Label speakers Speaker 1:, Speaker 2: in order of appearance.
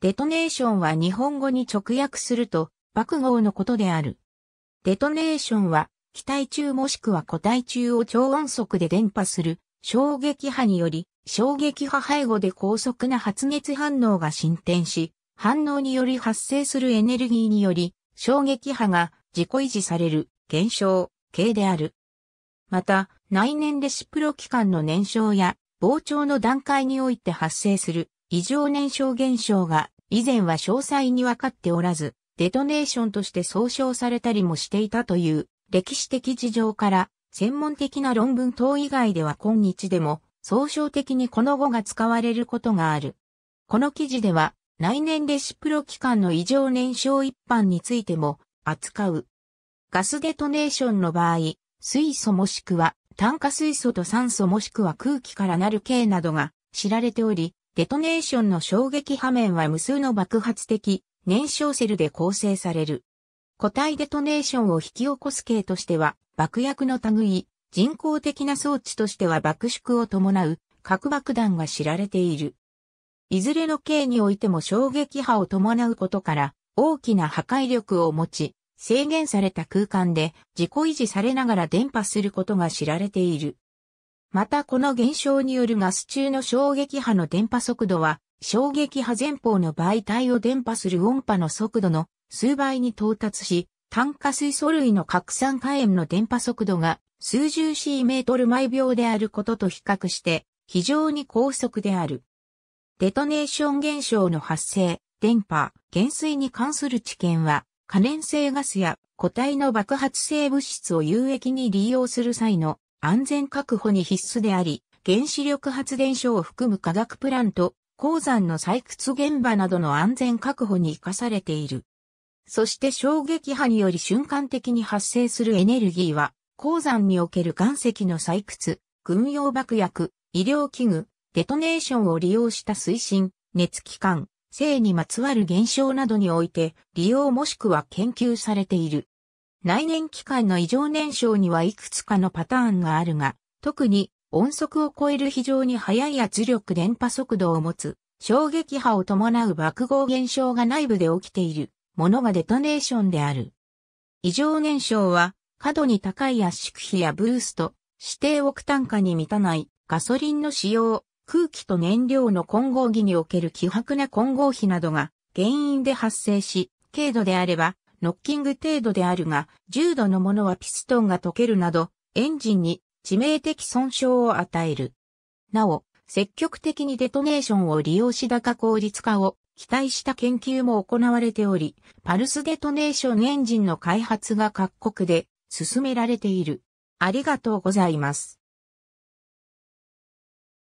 Speaker 1: デトネーションは日本語に直訳すると、爆豪のことである。デトネーションは、気体中もしくは固体中を超音速で伝播する、衝撃波により、衝撃波背後で高速な発熱反応が進展し、反応により発生するエネルギーにより、衝撃波が自己維持される現象系である。また、内燃レシプロ期間の燃焼や膨張の段階において発生する異常燃焼現象が以前は詳細に分かっておらず、デトネーションとして総称されたりもしていたという歴史的事情から専門的な論文等以外では今日でも総称的にこの語が使われることがある。この記事では内燃レシプロ機関の異常燃焼一般についても扱う。ガスデトネーションの場合、水素もしくは炭化水素と酸素もしくは空気からなる系などが知られており、デトネーションの衝撃波面は無数の爆発的燃焼セルで構成される。固体デトネーションを引き起こす系としては、爆薬の類、人工的な装置としては爆縮を伴う核爆弾が知られている。いずれの系においても衝撃波を伴うことから大きな破壊力を持ち、制限された空間で自己維持されながら伝播することが知られている。またこの現象によるガス中の衝撃波の電波速度は、衝撃波前方の媒体を電波する音波の速度の数倍に到達し、炭化水素類の拡散火炎の電波速度が数十 C メートル毎秒であることと比較して非常に高速である。デトネーション現象の発生、電波、減衰に関する知見は可燃性ガスや固体の爆発性物質を有益に利用する際の安全確保に必須であり、原子力発電所を含む化学プラント、鉱山の採掘現場などの安全確保に生かされている。そして衝撃波により瞬間的に発生するエネルギーは、鉱山における岩石の採掘、軍用爆薬、医療器具、デトネーションを利用した推進、熱機関、性にまつわる現象などにおいて利用もしくは研究されている。内燃機関の異常燃焼にはいくつかのパターンがあるが、特に音速を超える非常に速い圧力電波速度を持つ、衝撃波を伴う爆豪現象が内部で起きているものがデトネーションである。異常燃焼は、過度に高い圧縮比やブースト、指定億単価に満たないガソリンの使用、空気と燃料の混合技における希薄な混合比などが原因で発生し、軽度であればノッキング程度であるが、重度のものはピストンが溶けるなど、エンジンに致命的損傷を与える。なお、積極的にデトネーションを利用し高効率化を期待した研究も行われており、パルスデトネーションエンジンの開発が各国で進められている。ありがとうございます。